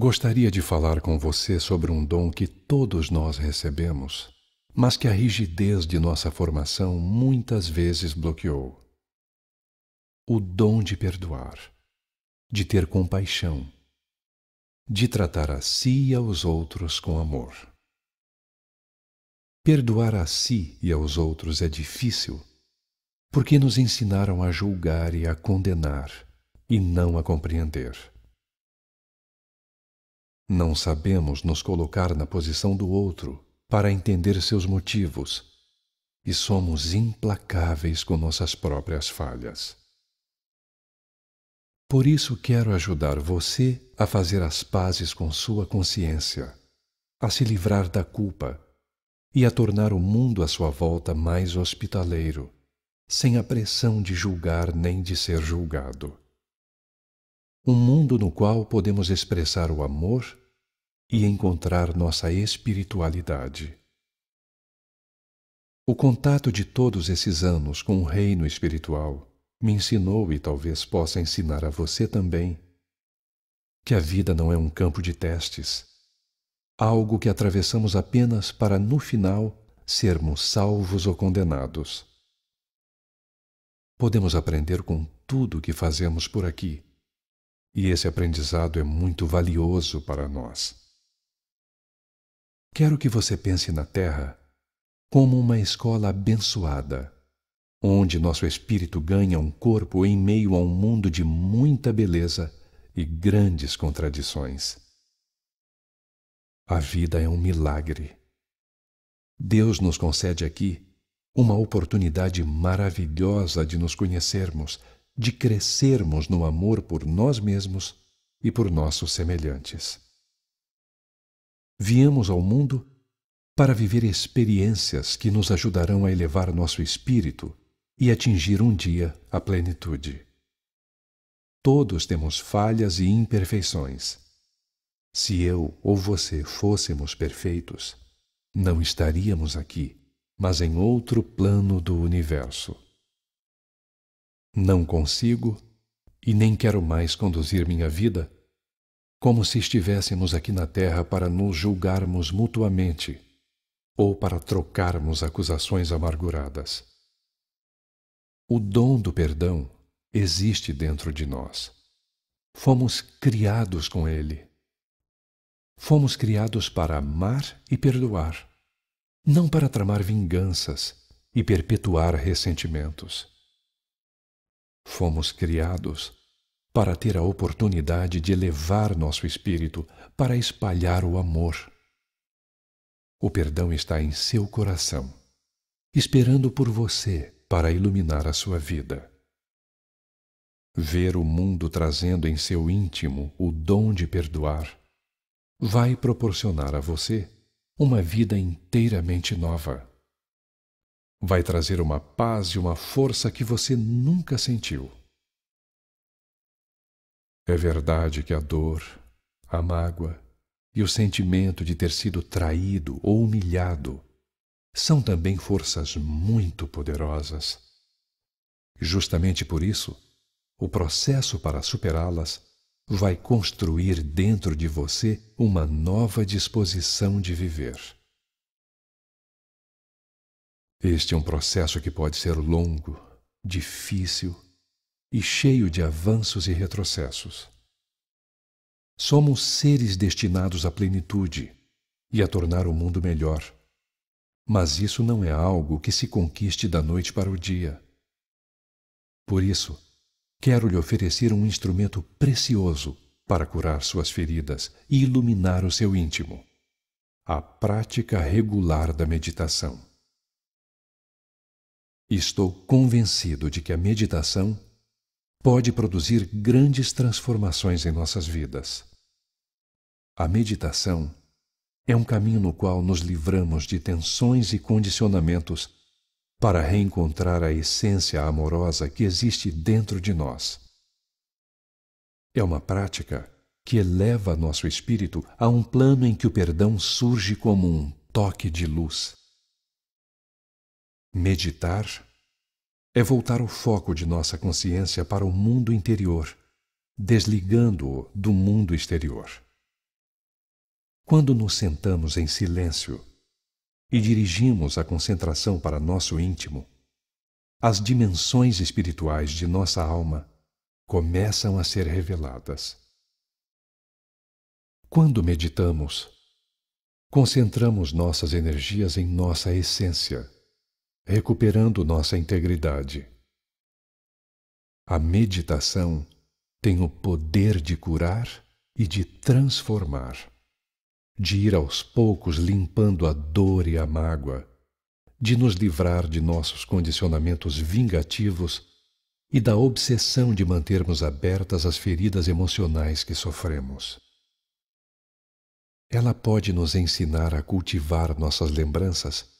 Gostaria de falar com você sobre um dom que todos nós recebemos, mas que a rigidez de nossa formação muitas vezes bloqueou. O dom de perdoar, de ter compaixão, de tratar a si e aos outros com amor. Perdoar a si e aos outros é difícil porque nos ensinaram a julgar e a condenar e não a compreender. Não sabemos nos colocar na posição do outro para entender seus motivos e somos implacáveis com nossas próprias falhas. Por isso quero ajudar você a fazer as pazes com sua consciência, a se livrar da culpa e a tornar o mundo à sua volta mais hospitaleiro, sem a pressão de julgar nem de ser julgado um mundo no qual podemos expressar o amor e encontrar nossa espiritualidade. O contato de todos esses anos com o reino espiritual me ensinou e talvez possa ensinar a você também que a vida não é um campo de testes, algo que atravessamos apenas para no final sermos salvos ou condenados. Podemos aprender com tudo o que fazemos por aqui e esse aprendizado é muito valioso para nós. Quero que você pense na Terra como uma escola abençoada, onde nosso espírito ganha um corpo em meio a um mundo de muita beleza e grandes contradições. A vida é um milagre. Deus nos concede aqui uma oportunidade maravilhosa de nos conhecermos, de crescermos no amor por nós mesmos e por nossos semelhantes. Viemos ao mundo para viver experiências que nos ajudarão a elevar nosso espírito e atingir um dia a plenitude. Todos temos falhas e imperfeições. Se eu ou você fôssemos perfeitos, não estaríamos aqui, mas em outro plano do universo não consigo e nem quero mais conduzir minha vida, como se estivéssemos aqui na terra para nos julgarmos mutuamente ou para trocarmos acusações amarguradas. O dom do perdão existe dentro de nós. Fomos criados com ele. Fomos criados para amar e perdoar, não para tramar vinganças e perpetuar ressentimentos. Fomos criados para ter a oportunidade de elevar nosso espírito para espalhar o amor. O perdão está em seu coração, esperando por você para iluminar a sua vida. Ver o mundo trazendo em seu íntimo o dom de perdoar vai proporcionar a você uma vida inteiramente nova vai trazer uma paz e uma força que você nunca sentiu. É verdade que a dor, a mágoa e o sentimento de ter sido traído ou humilhado são também forças muito poderosas. Justamente por isso, o processo para superá-las vai construir dentro de você uma nova disposição de viver. Este é um processo que pode ser longo, difícil e cheio de avanços e retrocessos. Somos seres destinados à plenitude e a tornar o mundo melhor. Mas isso não é algo que se conquiste da noite para o dia. Por isso, quero lhe oferecer um instrumento precioso para curar suas feridas e iluminar o seu íntimo a prática regular da meditação. Estou convencido de que a meditação pode produzir grandes transformações em nossas vidas. A meditação é um caminho no qual nos livramos de tensões e condicionamentos para reencontrar a essência amorosa que existe dentro de nós. É uma prática que eleva nosso espírito a um plano em que o perdão surge como um toque de luz. Meditar é voltar o foco de nossa consciência para o mundo interior, desligando-o do mundo exterior. Quando nos sentamos em silêncio e dirigimos a concentração para nosso íntimo, as dimensões espirituais de nossa alma começam a ser reveladas. Quando meditamos, concentramos nossas energias em nossa essência recuperando nossa integridade. A meditação tem o poder de curar e de transformar, de ir aos poucos limpando a dor e a mágoa, de nos livrar de nossos condicionamentos vingativos e da obsessão de mantermos abertas as feridas emocionais que sofremos. Ela pode nos ensinar a cultivar nossas lembranças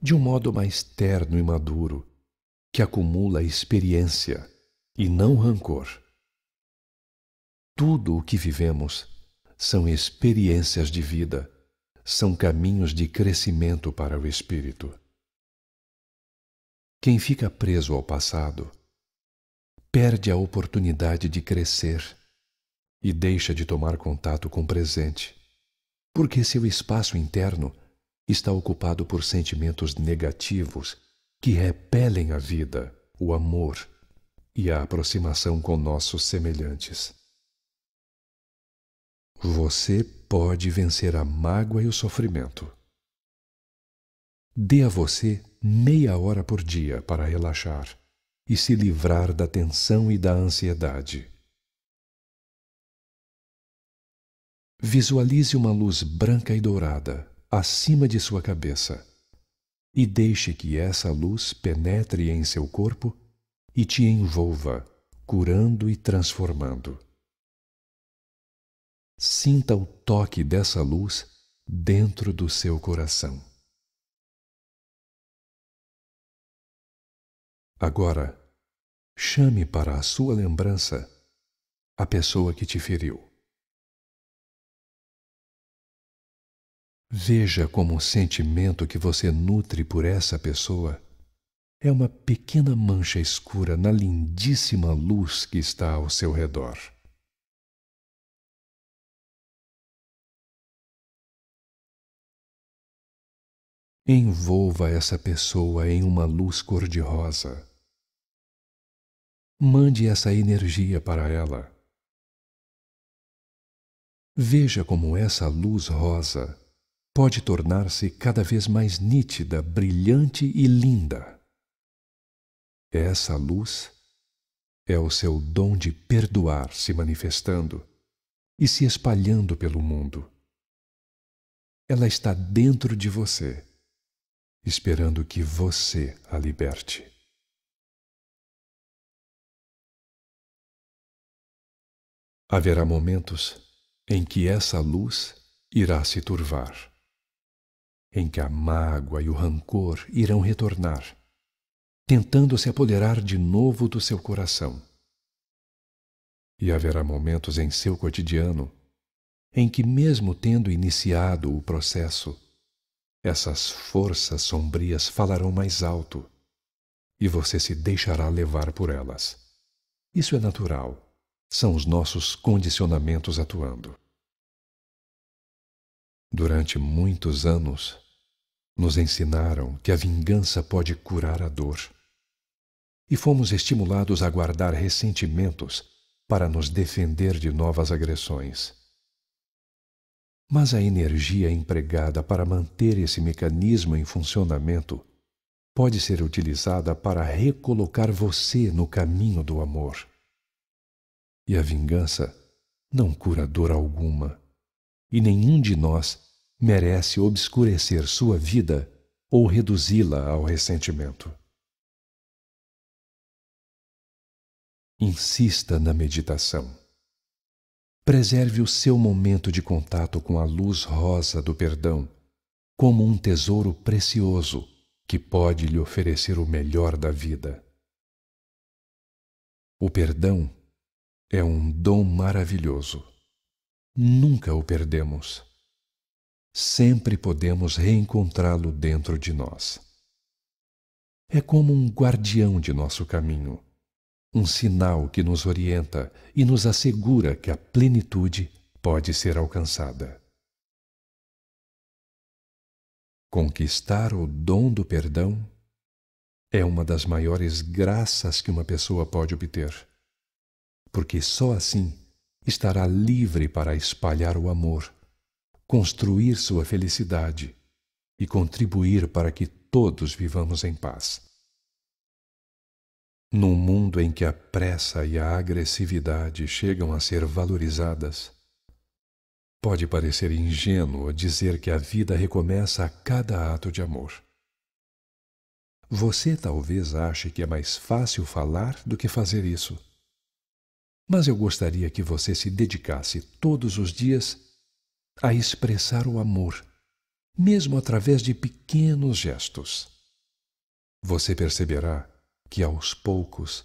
de um modo mais terno e maduro, que acumula experiência e não rancor. Tudo o que vivemos são experiências de vida, são caminhos de crescimento para o espírito. Quem fica preso ao passado perde a oportunidade de crescer e deixa de tomar contato com o presente, porque seu espaço interno está ocupado por sentimentos negativos que repelem a vida, o amor e a aproximação com nossos semelhantes. Você pode vencer a mágoa e o sofrimento. Dê a você meia hora por dia para relaxar e se livrar da tensão e da ansiedade. Visualize uma luz branca e dourada acima de sua cabeça, e deixe que essa luz penetre em seu corpo e te envolva, curando e transformando. Sinta o toque dessa luz dentro do seu coração. Agora, chame para a sua lembrança a pessoa que te feriu. Veja como o sentimento que você nutre por essa pessoa é uma pequena mancha escura na lindíssima luz que está ao seu redor. Envolva essa pessoa em uma luz cor-de-rosa. Mande essa energia para ela. Veja como essa luz rosa pode tornar-se cada vez mais nítida, brilhante e linda. Essa luz é o seu dom de perdoar se manifestando e se espalhando pelo mundo. Ela está dentro de você, esperando que você a liberte. Haverá momentos em que essa luz irá se turvar em que a mágoa e o rancor irão retornar, tentando se apoderar de novo do seu coração. E haverá momentos em seu cotidiano em que, mesmo tendo iniciado o processo, essas forças sombrias falarão mais alto e você se deixará levar por elas. Isso é natural. São os nossos condicionamentos atuando. Durante muitos anos, nos ensinaram que a vingança pode curar a dor. E fomos estimulados a guardar ressentimentos para nos defender de novas agressões. Mas a energia empregada para manter esse mecanismo em funcionamento pode ser utilizada para recolocar você no caminho do amor. E a vingança não cura dor alguma e nenhum de nós merece obscurecer sua vida ou reduzi-la ao ressentimento. Insista na meditação. Preserve o seu momento de contato com a luz rosa do perdão como um tesouro precioso que pode lhe oferecer o melhor da vida. O perdão é um dom maravilhoso nunca o perdemos. Sempre podemos reencontrá-lo dentro de nós. É como um guardião de nosso caminho, um sinal que nos orienta e nos assegura que a plenitude pode ser alcançada. Conquistar o dom do perdão é uma das maiores graças que uma pessoa pode obter, porque só assim estará livre para espalhar o amor, construir sua felicidade e contribuir para que todos vivamos em paz. Num mundo em que a pressa e a agressividade chegam a ser valorizadas, pode parecer ingênuo dizer que a vida recomeça a cada ato de amor. Você talvez ache que é mais fácil falar do que fazer isso. Mas eu gostaria que você se dedicasse todos os dias a expressar o amor, mesmo através de pequenos gestos. Você perceberá que aos poucos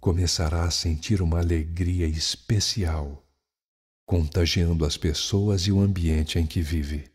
começará a sentir uma alegria especial, contagiando as pessoas e o ambiente em que vive.